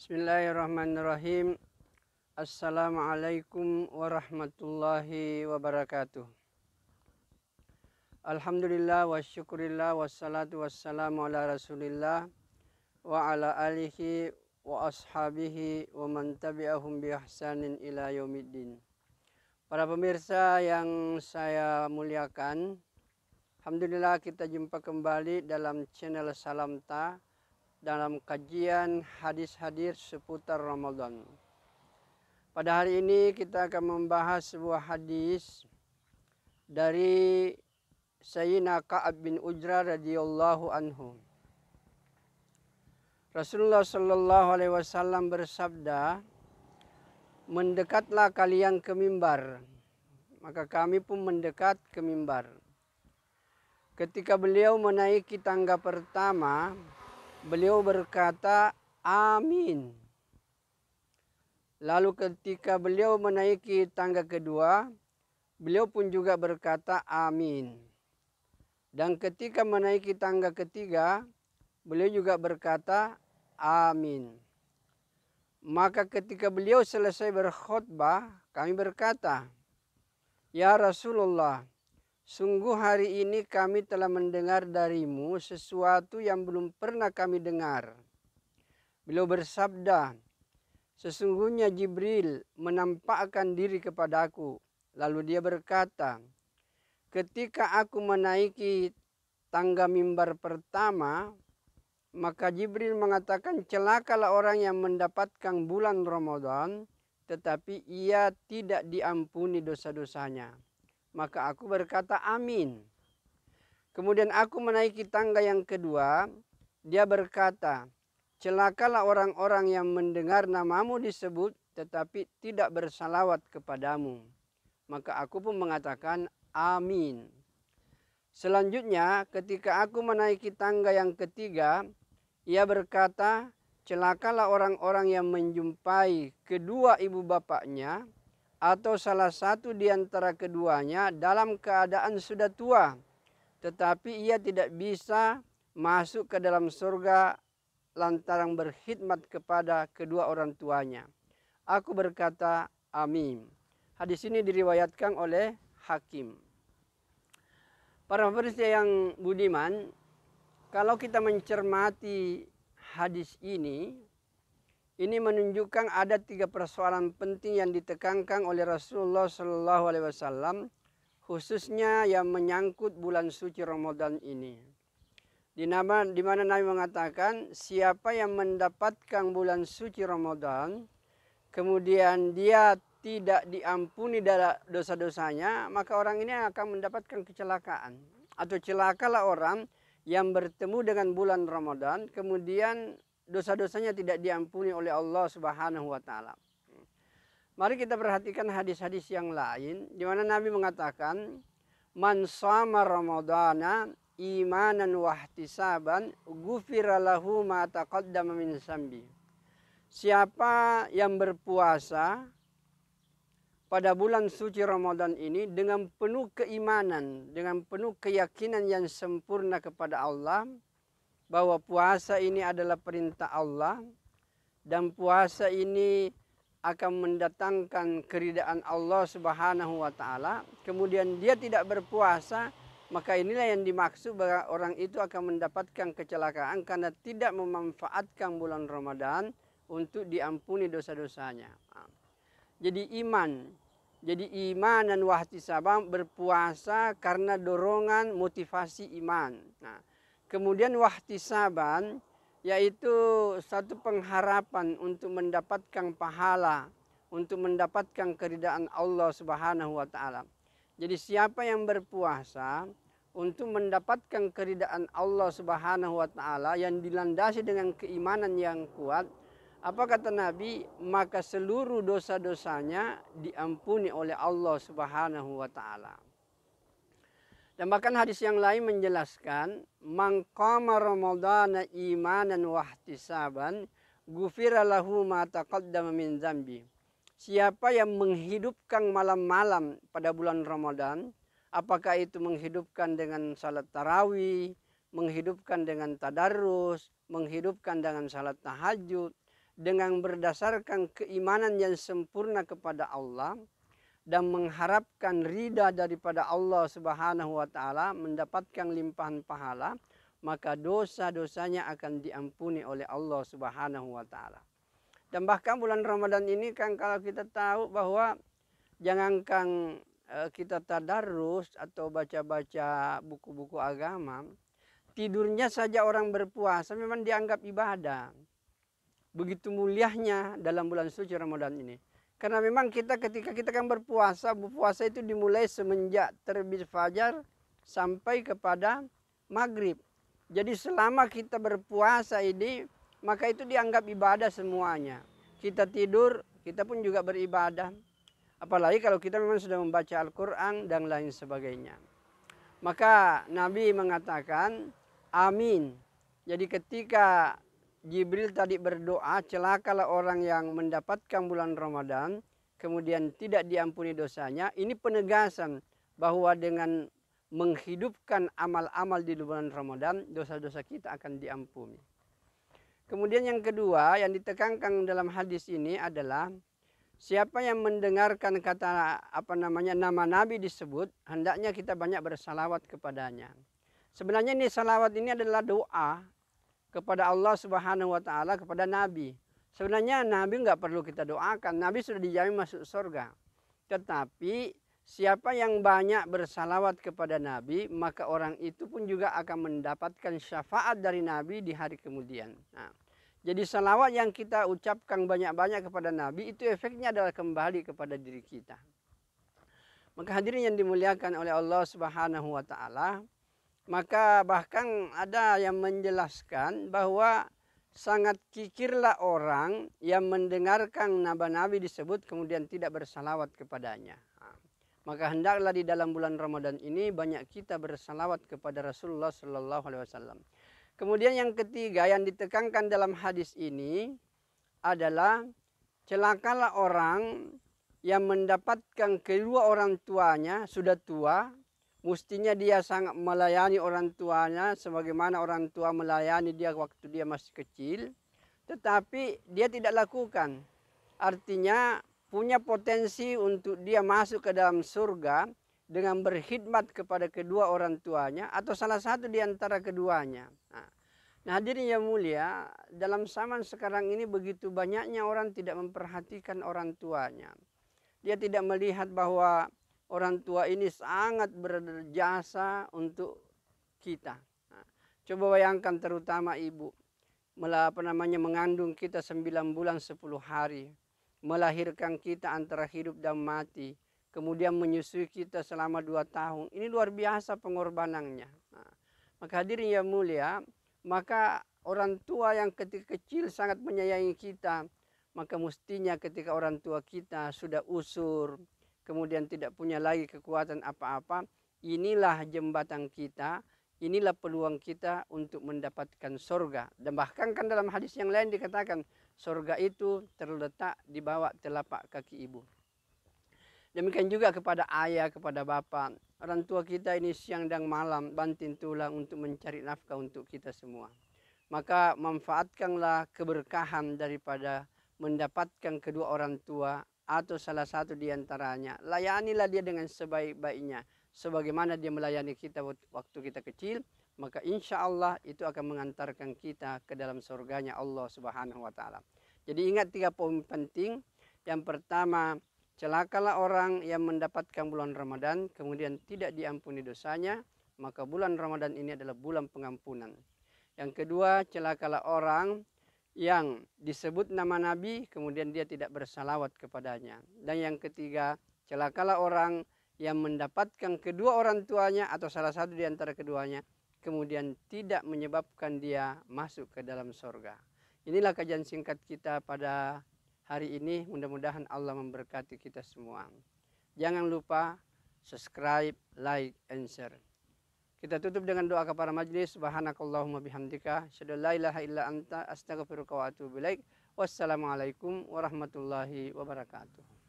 Bismillahirrahmanirrahim. Assalamualaikum warahmatullahi wabarakatuh. Alhamdulillah wa syukurillah wassalatu wassalamu ala rasulillah wa ala alihi wa ashabihi wa man tabi'ahum bi ahsanin ila yaumiddin. Para pemirsa yang saya muliakan, Alhamdulillah kita jumpa kembali dalam channel Salamta dalam kajian hadis-hadis seputar Ramadan. Pada hari ini kita akan membahas sebuah hadis dari Sayyidina Ka'ab bin Ujra radhiyallahu anhu. Rasulullah sallallahu alaihi wasallam bersabda, "Mendekatlah kalian ke mimbar." Maka kami pun mendekat ke mimbar. Ketika beliau menaiki tangga pertama, Beliau berkata, "Amin." Lalu ketika beliau menaiki tangga kedua, beliau pun juga berkata, "Amin." Dan ketika menaiki tangga ketiga, beliau juga berkata, "Amin." Maka ketika beliau selesai berkhutbah, kami berkata, "Ya Rasulullah, Sungguh hari ini kami telah mendengar darimu sesuatu yang belum pernah kami dengar. Beliau bersabda, Sesungguhnya Jibril menampakkan diri kepadaku. Lalu dia berkata, Ketika aku menaiki tangga mimbar pertama, maka Jibril mengatakan celakalah orang yang mendapatkan bulan Ramadan, tetapi ia tidak diampuni dosa-dosanya. Maka aku berkata amin. Kemudian aku menaiki tangga yang kedua. Dia berkata, celakalah orang-orang yang mendengar namamu disebut tetapi tidak bersalawat kepadamu. Maka aku pun mengatakan amin. Selanjutnya ketika aku menaiki tangga yang ketiga, ia berkata, celakalah orang-orang yang menjumpai kedua ibu bapaknya atau salah satu di antara keduanya dalam keadaan sudah tua, tetapi ia tidak bisa masuk ke dalam surga lantaran berkhidmat kepada kedua orang tuanya. Aku berkata, Amin. Hadis ini diriwayatkan oleh Hakim. Para pemirsa yang budiman, kalau kita mencermati hadis ini, ini menunjukkan ada tiga persoalan penting yang ditekankan oleh Rasulullah Shallallahu Alaihi Wasallam, khususnya yang menyangkut bulan suci Ramadan ini. Di, di mana Nabi mengatakan, siapa yang mendapatkan bulan suci Ramadan, kemudian dia tidak diampuni dosa-dosanya, maka orang ini akan mendapatkan kecelakaan. Atau celakalah orang yang bertemu dengan bulan Ramadan, kemudian dosa-dosanya tidak diampuni oleh Allah Subhanahu wa taala. Mari kita perhatikan hadis-hadis yang lain di mana Nabi mengatakan man sama ramadana imanan wahtisaban ghufira lahu ma taqaddama min sambi. Siapa yang berpuasa pada bulan suci Ramadan ini dengan penuh keimanan, dengan penuh keyakinan yang sempurna kepada Allah, bahwa puasa ini adalah perintah Allah dan puasa ini akan mendatangkan keridaan Allah Subhanahu wa taala. Kemudian dia tidak berpuasa, maka inilah yang dimaksud bahwa orang itu akan mendapatkan kecelakaan karena tidak memanfaatkan bulan Ramadan untuk diampuni dosa-dosanya. Jadi iman, jadi iman dan sabang berpuasa karena dorongan motivasi iman. Nah, Kemudian wahtisaban yaitu satu pengharapan untuk mendapatkan pahala, untuk mendapatkan keridaan Allah Subhanahu wa taala. Jadi siapa yang berpuasa untuk mendapatkan keridaan Allah Subhanahu wa taala yang dilandasi dengan keimanan yang kuat, apa kata Nabi? Maka seluruh dosa-dosanya diampuni oleh Allah Subhanahu wa taala. Dan bahkan hadis yang lain menjelaskan mangkama Ramadan imanan wahtisaban gufira lahu ma taqaddama min zambi. Siapa yang menghidupkan malam-malam pada bulan Ramadan, apakah itu menghidupkan dengan salat tarawih, menghidupkan dengan tadarus, menghidupkan dengan salat tahajud, dengan berdasarkan keimanan yang sempurna kepada Allah, dan mengharapkan rida daripada Allah Subhanahu wa taala mendapatkan limpahan pahala maka dosa-dosanya akan diampuni oleh Allah Subhanahu wa taala. Dan bahkan bulan Ramadan ini kan kalau kita tahu bahwa jangankan eh, kita tadarus atau baca-baca buku-buku agama, tidurnya saja orang berpuasa memang dianggap ibadah. Begitu muliahnya dalam bulan suci Ramadan ini. Karena memang kita ketika kita kan berpuasa, berpuasa itu dimulai semenjak terbit fajar sampai kepada maghrib. Jadi selama kita berpuasa ini, maka itu dianggap ibadah semuanya. Kita tidur, kita pun juga beribadah. Apalagi kalau kita memang sudah membaca Al-Quran dan lain sebagainya. Maka Nabi mengatakan, amin. Jadi ketika Jibril tadi berdoa, celakalah orang yang mendapatkan bulan Ramadan, kemudian tidak diampuni dosanya. Ini penegasan bahwa dengan menghidupkan amal-amal di bulan Ramadan, dosa-dosa kita akan diampuni. Kemudian yang kedua yang ditekankan dalam hadis ini adalah siapa yang mendengarkan kata apa namanya nama Nabi disebut, hendaknya kita banyak bersalawat kepadanya. Sebenarnya ini salawat ini adalah doa kepada Allah Subhanahu wa taala kepada nabi. Sebenarnya nabi nggak perlu kita doakan. Nabi sudah dijamin masuk surga. Tetapi siapa yang banyak bersalawat kepada nabi, maka orang itu pun juga akan mendapatkan syafaat dari nabi di hari kemudian. Nah, jadi salawat yang kita ucapkan banyak-banyak kepada Nabi itu efeknya adalah kembali kepada diri kita. Maka hadirin yang dimuliakan oleh Allah Subhanahu wa taala, maka bahkan ada yang menjelaskan bahwa sangat kikirlah orang yang mendengarkan nabi-nabi disebut kemudian tidak bersalawat kepadanya. Maka hendaklah di dalam bulan Ramadan ini banyak kita bersalawat kepada Rasulullah Sallallahu Alaihi Wasallam. Kemudian yang ketiga yang ditekankan dalam hadis ini adalah celakalah orang yang mendapatkan kedua orang tuanya sudah tua Mestinya dia sangat melayani orang tuanya sebagaimana orang tua melayani dia waktu dia masih kecil. Tetapi dia tidak lakukan. Artinya punya potensi untuk dia masuk ke dalam surga dengan berkhidmat kepada kedua orang tuanya atau salah satu di antara keduanya. Nah, nah hadirin yang mulia, dalam zaman sekarang ini begitu banyaknya orang tidak memperhatikan orang tuanya. Dia tidak melihat bahwa orang tua ini sangat berjasa untuk kita. Nah, coba bayangkan terutama ibu melah apa namanya mengandung kita sembilan bulan sepuluh hari, melahirkan kita antara hidup dan mati, kemudian menyusui kita selama dua tahun. Ini luar biasa pengorbanannya. Nah, maka hadirin yang mulia, maka orang tua yang ketika kecil sangat menyayangi kita, maka mestinya ketika orang tua kita sudah usur, kemudian tidak punya lagi kekuatan apa-apa, inilah jembatan kita, inilah peluang kita untuk mendapatkan surga. Dan bahkan kan dalam hadis yang lain dikatakan, surga itu terletak di bawah telapak kaki ibu. Demikian juga kepada ayah, kepada bapak. Orang tua kita ini siang dan malam banting tulang untuk mencari nafkah untuk kita semua. Maka manfaatkanlah keberkahan daripada mendapatkan kedua orang tua atau salah satu di antaranya. Layanilah dia dengan sebaik-baiknya. Sebagaimana dia melayani kita waktu kita kecil, maka insya Allah itu akan mengantarkan kita ke dalam surganya Allah Subhanahu wa Ta'ala. Jadi ingat tiga poin penting. Yang pertama, celakalah orang yang mendapatkan bulan Ramadan, kemudian tidak diampuni dosanya, maka bulan Ramadan ini adalah bulan pengampunan. Yang kedua, celakalah orang yang disebut nama Nabi kemudian dia tidak bersalawat kepadanya. Dan yang ketiga, celakalah orang yang mendapatkan kedua orang tuanya atau salah satu di antara keduanya kemudian tidak menyebabkan dia masuk ke dalam sorga. Inilah kajian singkat kita pada hari ini. Mudah-mudahan Allah memberkati kita semua. Jangan lupa subscribe, like, and share. Kita tutup dengan doa kepada majlis. Subhanakallahumma bihamdika. Asyadu la ilaha illa anta astagfirullah wa atubu Wassalamualaikum warahmatullahi wabarakatuh.